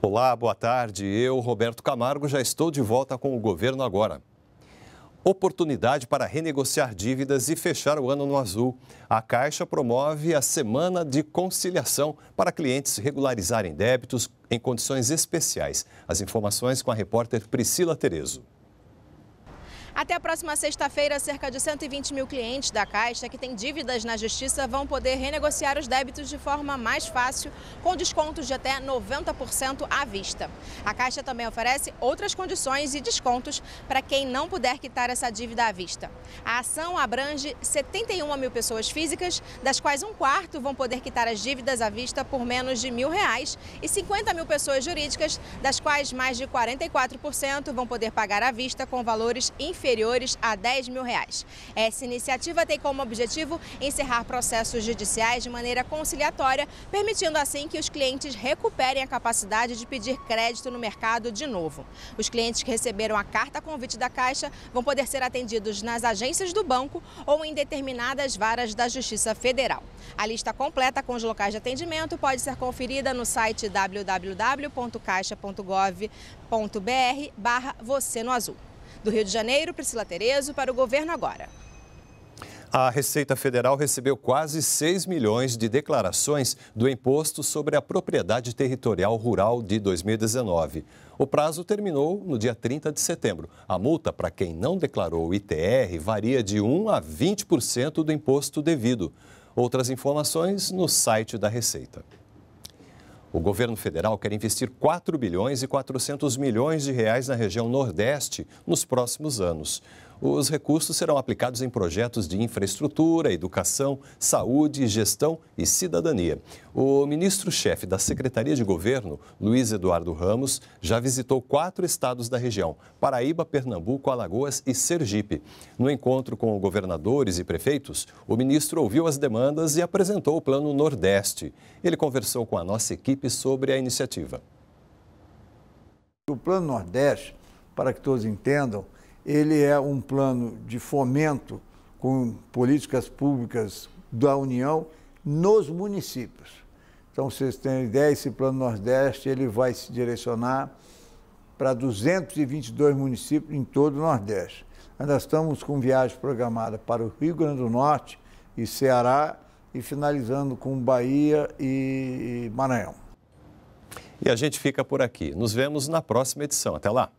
Olá, boa tarde. Eu, Roberto Camargo, já estou de volta com o governo agora. Oportunidade para renegociar dívidas e fechar o ano no azul. A Caixa promove a semana de conciliação para clientes regularizarem débitos em condições especiais. As informações com a repórter Priscila Terezo. Até a próxima sexta-feira, cerca de 120 mil clientes da Caixa que têm dívidas na Justiça vão poder renegociar os débitos de forma mais fácil, com descontos de até 90% à vista. A Caixa também oferece outras condições e descontos para quem não puder quitar essa dívida à vista. A ação abrange 71 mil pessoas físicas, das quais um quarto vão poder quitar as dívidas à vista por menos de mil reais e 50 mil pessoas jurídicas, das quais mais de 44% vão poder pagar à vista com valores inferiores inferiores a 10 mil reais. Essa iniciativa tem como objetivo encerrar processos judiciais de maneira conciliatória, permitindo assim que os clientes recuperem a capacidade de pedir crédito no mercado de novo. Os clientes que receberam a carta convite da Caixa vão poder ser atendidos nas agências do banco ou em determinadas varas da Justiça Federal. A lista completa com os locais de atendimento pode ser conferida no site www.caixa.gov.br barra Você no Azul. Do Rio de Janeiro, Priscila Terezo, para o Governo Agora. A Receita Federal recebeu quase 6 milhões de declarações do Imposto sobre a Propriedade Territorial Rural de 2019. O prazo terminou no dia 30 de setembro. A multa para quem não declarou o ITR varia de 1 a 20% do imposto devido. Outras informações no site da Receita. O governo federal quer investir 4 bilhões e 400 milhões de reais na região Nordeste nos próximos anos. Os recursos serão aplicados em projetos de infraestrutura, educação, saúde, gestão e cidadania. O ministro-chefe da Secretaria de Governo, Luiz Eduardo Ramos, já visitou quatro estados da região: Paraíba, Pernambuco, Alagoas e Sergipe. No encontro com governadores e prefeitos, o ministro ouviu as demandas e apresentou o Plano Nordeste. Ele conversou com a nossa equipe sobre a iniciativa. O Plano Nordeste, para que todos entendam, ele é um plano de fomento com políticas públicas da União nos municípios. Então, vocês têm ideia, esse Plano Nordeste ele vai se direcionar para 222 municípios em todo o Nordeste. Ainda estamos com viagem programada para o Rio Grande do Norte e Ceará e finalizando com Bahia e Maranhão. E a gente fica por aqui. Nos vemos na próxima edição. Até lá!